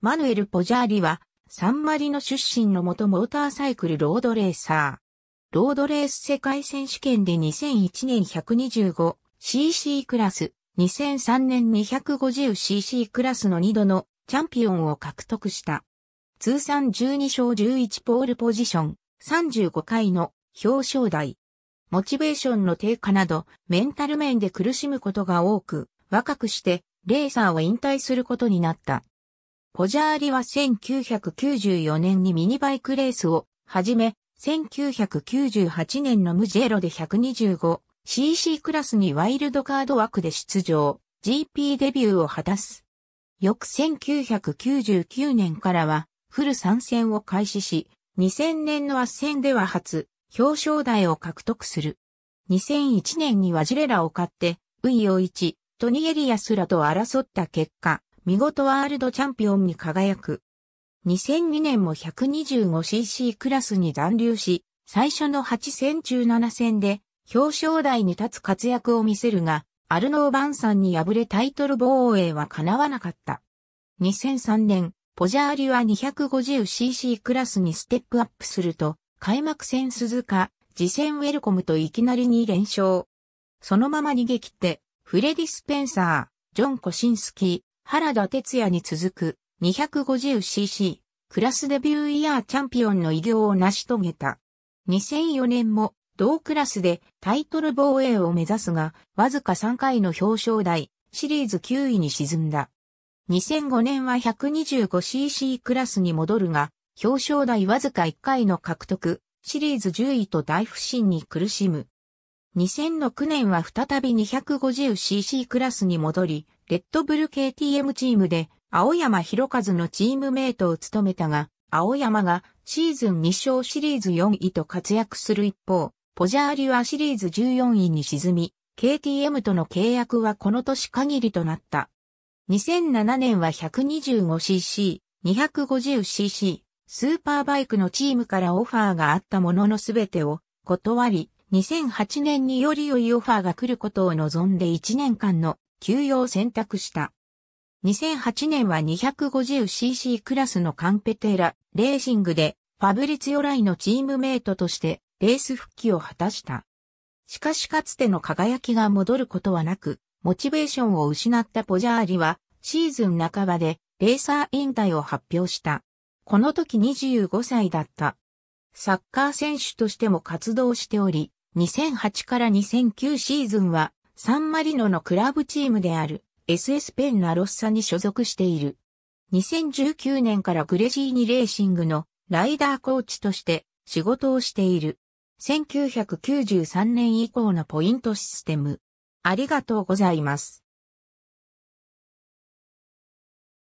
マヌエル・ポジャーリは、サンマリの出身の元モーターサイクルロードレーサー。ロードレース世界選手権で2001年 125cc クラス、2003年 250cc クラスの2度のチャンピオンを獲得した。通算12勝11ポールポジション、35回の表彰台。モチベーションの低下など、メンタル面で苦しむことが多く、若くして、レーサーを引退することになった。ポジャーリは1994年にミニバイクレースを始め、1998年のムジェロで 125cc クラスにワイルドカード枠で出場、GP デビューを果たす。翌1999年からはフル参戦を開始し、2000年の圧戦では初表彰台を獲得する。2001年にワジレラを買って、運用1、トニエリアスらと争った結果、見事ワールドチャンピオンに輝く。2002年も 125cc クラスに残留し、最初の8戦中7戦で表彰台に立つ活躍を見せるが、アルノー・バンさんに敗れタイトル防衛は叶わなかった。2003年、ポジャーリは 250cc クラスにステップアップすると、開幕戦鈴鹿、次戦ウェルコムといきなりに連勝。そのまま逃げ切って、フレディ・スペンサー、ジョン・コシンスキー、原田哲也に続く 250cc クラスデビューイヤーチャンピオンの偉業を成し遂げた。2004年も同クラスでタイトル防衛を目指すが、わずか3回の表彰台、シリーズ9位に沈んだ。2005年は 125cc クラスに戻るが、表彰台わずか1回の獲得、シリーズ10位と大不振に苦しむ。2006年は再び 250cc クラスに戻り、レッドブル KTM チームで青山博和のチームメイトを務めたが、青山がシーズン2勝シリーズ4位と活躍する一方、ポジャーリはシリーズ14位に沈み、KTM との契約はこの年限りとなった。2007年は 125cc、250cc、スーパーバイクのチームからオファーがあったもののすべてを断り、2008年により良いオファーが来ることを望んで1年間の休養を選択した。2008年は 250cc クラスのカンペテーラ、レーシングで、ファブリツヨライのチームメイトとして、レース復帰を果たした。しかしかつての輝きが戻ることはなく、モチベーションを失ったポジャーリは、シーズン半ばで、レーサー引退を発表した。この時25歳だった。サッカー選手としても活動しており、2008から2009シーズンはサンマリノのクラブチームである SS ペンナロッサに所属している。2019年からグレジーニレーシングのライダーコーチとして仕事をしている。1993年以降のポイントシステム。ありがとうございます。